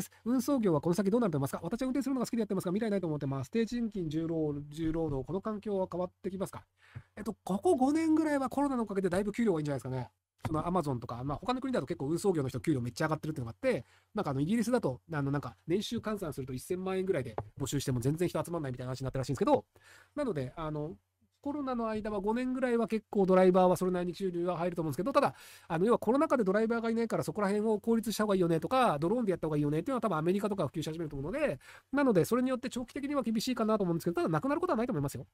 です。運送業はこの先どうなると思いますか私は運転するのが好きでやってますが、未来ないと思ってます。低賃金、重労重労働、この環境は変わってきますかえっと、ここ5年ぐらいはコロナのおかげでだいぶ給料がいいんじゃないですかね。そのアマゾンとか、まあ、他の国だと結構運送業の人給料めっちゃ上がってるっていうのがあって、なんかあのイギリスだと、あのなんか年収換算すると1000万円ぐらいで募集しても全然人集まんないみたいな話になってるらしいんですけど、なので、あの、コロナの間は5年ぐらいは結構ドライバーはそれなりに給料が入ると思うんですけど、ただ、あの、要はコロナ禍でドライバーがいないからそこら辺を効率した方がいいよねとか、ドローンでやった方がいいよねっていうのは多分アメリカとか普及し始めると思うので、なので、それによって長期的には厳しいかなと思うんですけど、ただなくなることはないと思いますよ。